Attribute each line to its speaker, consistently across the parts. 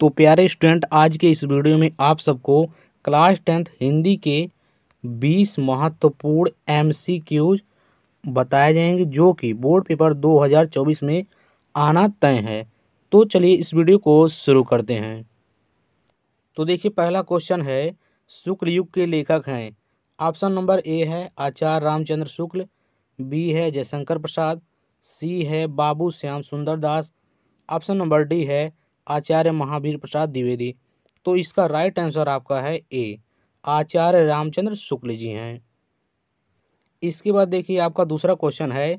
Speaker 1: तो प्यारे स्टूडेंट आज के इस वीडियो में आप सबको क्लास टेंथ हिंदी के 20 महत्वपूर्ण एमसीक्यूज बताए जाएंगे जो कि बोर्ड पेपर 2024 में आना तय है तो चलिए इस वीडियो को शुरू करते हैं तो देखिए पहला क्वेश्चन है शुक्ल युग के लेखक हैं ऑप्शन नंबर ए है आचार्य रामचंद्र शुक्ल बी है जयशंकर प्रसाद सी है बाबू श्याम सुंदर दास ऑप्शन नंबर डी है आचार्य महावीर प्रसाद द्विवेदी तो इसका राइट आंसर आपका है ए आचार्य रामचंद्र शुक्ल जी हैं इसके बाद देखिए आपका दूसरा क्वेश्चन है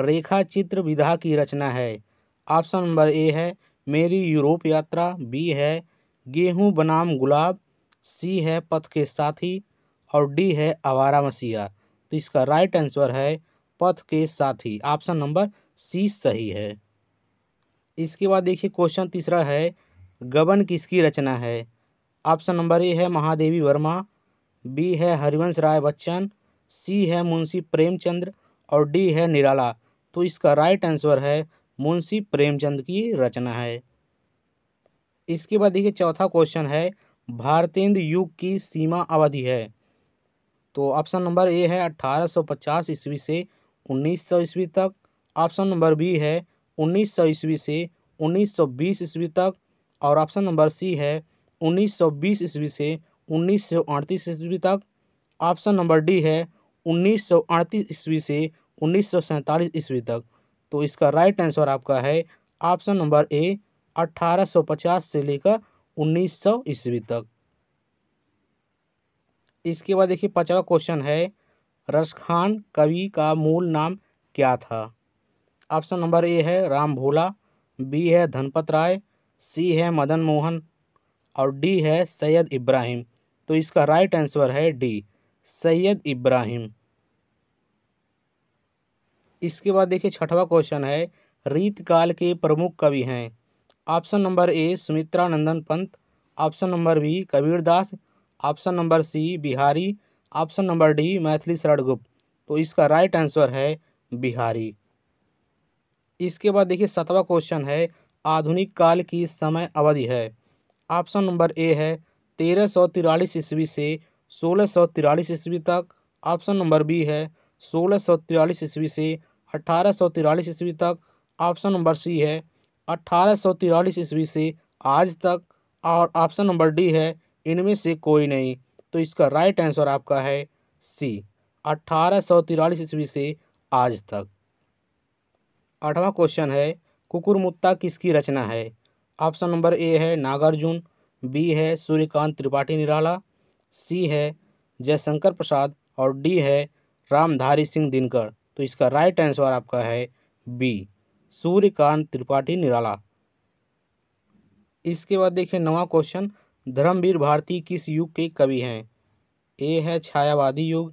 Speaker 1: रेखा चित्र विधा की रचना है ऑप्शन नंबर ए है मेरी यूरोप यात्रा बी है गेहूं बनाम गुलाब सी है पथ के साथी और डी है आवारा मसीहा तो इसका राइट आंसर है पथ के साथी ऑप्शन नंबर सी सही है इसके बाद देखिए क्वेश्चन तीसरा है गबन किसकी रचना है ऑप्शन नंबर ए है महादेवी वर्मा बी है हरिवंश राय बच्चन सी है मुंशी प्रेमचंद्र और डी है निराला तो इसका राइट आंसर है मुंशी प्रेमचंद की रचना है इसके बाद देखिए चौथा क्वेश्चन है भारतेंद्र युग की सीमा अवधि है तो ऑप्शन नंबर ए है 1850 ईस्वी से 1900 ईस्वी तक ऑप्शन नंबर बी है उन्नीस सौ ईस्वी से उन्नीस सौ बीस ईस्वी तक और ऑप्शन नंबर सी है उन्नीस सौ बीस ईस्वी से उन्नीस सौ अड़तीस ईस्वी तक ऑप्शन नंबर डी है उन्नीस सौ अड़तीस ईस्वी से उन्नीस सौ सैंतालीस ईस्वी तक तो इसका राइट आंसर आपका है ऑप्शन नंबर ए 1850 से लेकर 1900 ईस्वी तक इसके बाद देखिए पचवा क्वेश्चन है रसखान कवि का मूल नाम क्या था ऑप्शन नंबर ए है राम भोला बी है धनपत राय सी है मदन मोहन और डी है सैयद इब्राहिम तो इसका राइट आंसर है डी सैयद इब्राहिम इसके बाद देखिए छठवा क्वेश्चन है रीतकाल के प्रमुख कवि हैं option number A Sumitra Nandan Pant option number B Kabirdas option number C Bihari option number D Maithili Sharan Gupt तो इसका राइट आंसर है बिहारी इसके बाद देखिए सातवां क्वेश्चन है आधुनिक काल की समय अवधि है ऑप्शन नंबर ए है तेरह सौ तिरालीस ईस्वी से सोलह सौ तिरालीस ईस्वी तक ऑप्शन नंबर बी है सोलह सौ तिरालीस ईस्वी से अठारह सौ तिरालीस ईस्वी तक ऑप्शन नंबर सी है अठारह सौ तिरालीस ईस्वी से आज तक और ऑप्शन नंबर डी है इनमें से कोई नहीं तो इसका राइट आंसर आपका है सी अठारह सौ तिरालीस ईस्वी से आज तक आठवां क्वेश्चन है कुकुरमुत्ता किसकी रचना है ऑप्शन नंबर ए है नागार्जुन बी है सूर्यकांत त्रिपाठी निराला सी है जयशंकर प्रसाद और डी है रामधारी सिंह दिनकर तो इसका राइट आंसर आपका है बी सूर्यकांत त्रिपाठी निराला इसके बाद देखिए नवा क्वेश्चन धर्मवीर भारती किस युग के कवि हैं ए है छायावादी युग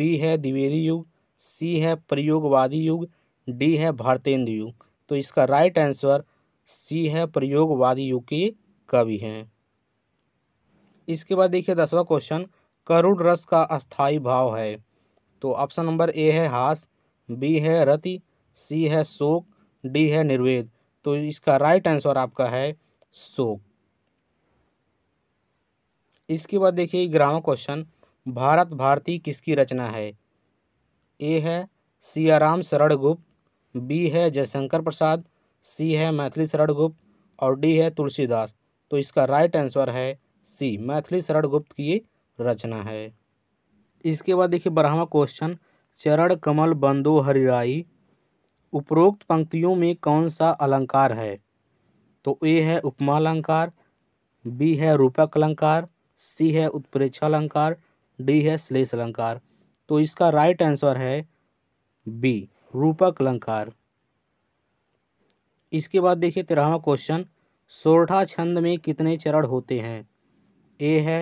Speaker 1: बी है द्विवेदी युग सी है प्रयोगवादी युग डी है भारतेंदु युग तो इसका राइट आंसर सी है प्रयोगवादी युग के कवि हैं इसके बाद देखिए दसवा क्वेश्चन करुण रस का अस्थाई भाव है तो ऑप्शन नंबर ए है हास बी है रति सी है शोक डी है निर्वेद तो इसका राइट आंसर आपका है शोक इसके बाद देखिए ग्यारहवा क्वेश्चन भारत भारती किसकी रचना है ए है सियाराम शरण गुप्त बी है जयशंकर प्रसाद सी है मैथिली शरण गुप्त और डी है तुलसीदास तो इसका राइट आंसर है सी मैथिली शरण गुप्त की रचना है इसके बाद देखिए बारहवा क्वेश्चन चरण कमल बंदो हरिराई उपरोक्त पंक्तियों में कौन सा अलंकार है तो ए है उपमा अलंकार बी है रूपक अलंकार सी है उत्प्रेक्षा अलंकार डी है श्लेष अलंकार तो इसका राइट आंसर है बी रूपक अलंकार इसके बाद देखिए तेरहवा क्वेश्चन सोरठा छंद में कितने चरण होते हैं ए है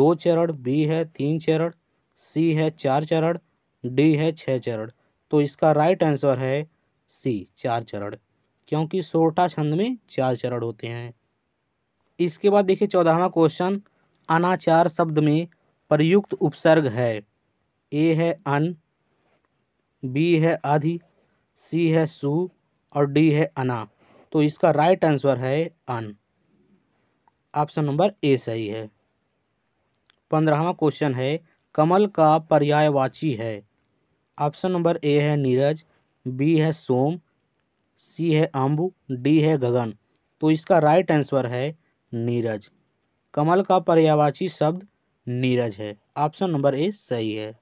Speaker 1: दो चरण बी है तीन चरण सी है चार चरण डी है छः चरण तो इसका राइट आंसर है सी चार चरण क्योंकि सोरठा छंद में चार चरण होते हैं इसके बाद देखिए चौदहवा क्वेश्चन अनाचार शब्द में प्रयुक्त उपसर्ग है ए है अन बी है आधी सी है सु और डी है अना तो इसका राइट आंसर है अन ऑप्शन नंबर ए सही है पंद्रहवा क्वेश्चन है कमल का पर्यायवाची है ऑप्शन नंबर ए है नीरज बी है सोम सी है अंबु डी है गगन तो इसका राइट आंसर है नीरज कमल का पर्यायवाची शब्द नीरज है ऑप्शन नंबर ए सही है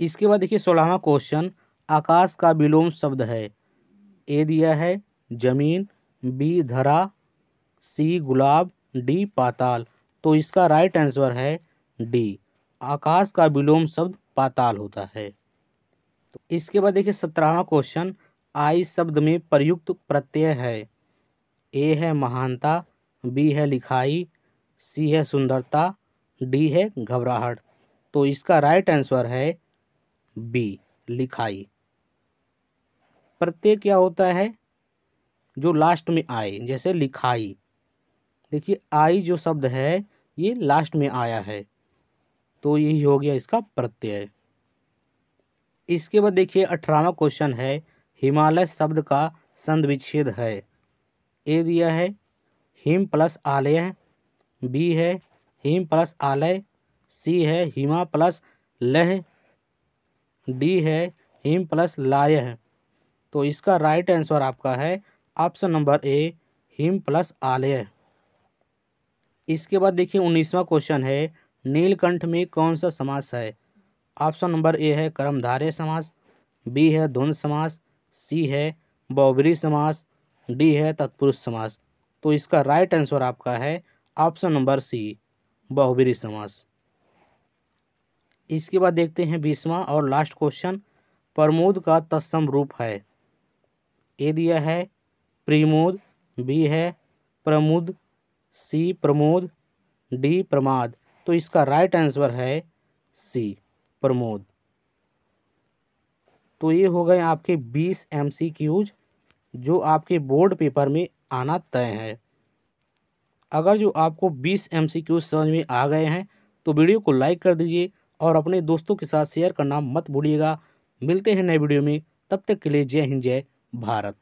Speaker 1: इसके बाद देखिए सोलहवा क्वेश्चन आकाश का विलोम शब्द है ए दिया है जमीन बी धरा सी गुलाब डी पाताल तो इसका राइट आंसर है डी आकाश का विलोम शब्द पाताल होता है तो इसके बाद देखिए सत्रहवा क्वेश्चन आई शब्द में प्रयुक्त प्रत्यय है ए है महानता बी है लिखाई सी है सुंदरता डी है घबराहट तो इसका राइट आंसर है बी लिखाई प्रत्यय क्या होता है जो लास्ट में आए जैसे लिखाई देखिए आई जो शब्द है ये लास्ट में आया है तो यही हो गया इसका प्रत्यय इसके बाद देखिए अठारहवा क्वेश्चन है हिमालय शब्द का संध विच्छेद है ए दिया है हिम प्लस आलय बी है हिम प्लस आलय सी है हिमा प्लस लह डी है हिम प्लस लाय है तो इसका राइट आंसर आपका है ऑप्शन नंबर ए हिम प्लस आलय इसके बाद देखिए उन्नीसवा क्वेश्चन है नीलकंठ में कौन सा समास है ऑप्शन नंबर ए है कर्मधारय समास बी है धुंध समास सी है बौबरी समास डी है तत्पुरुष समास तो इसका राइट आंसर आपका है ऑप्शन नंबर सी बहुबरी समास इसके बाद देखते हैं बीसवा और लास्ट क्वेश्चन प्रमोद का तत्सम रूप है ए दिया है प्रमोद बी है प्रमोद सी प्रमोद डी प्रमाद तो इसका राइट आंसर है सी प्रमोद तो ये हो गए आपके बीस एम सी क्यूज जो आपके बोर्ड पेपर में आना तय है अगर जो आपको बीस एम सी क्यूज समझ में आ गए हैं तो वीडियो को लाइक कर दीजिए और अपने दोस्तों के साथ शेयर करना मत भूलिएगा मिलते हैं नए वीडियो में तब तक के लिए जय हिंद जय भारत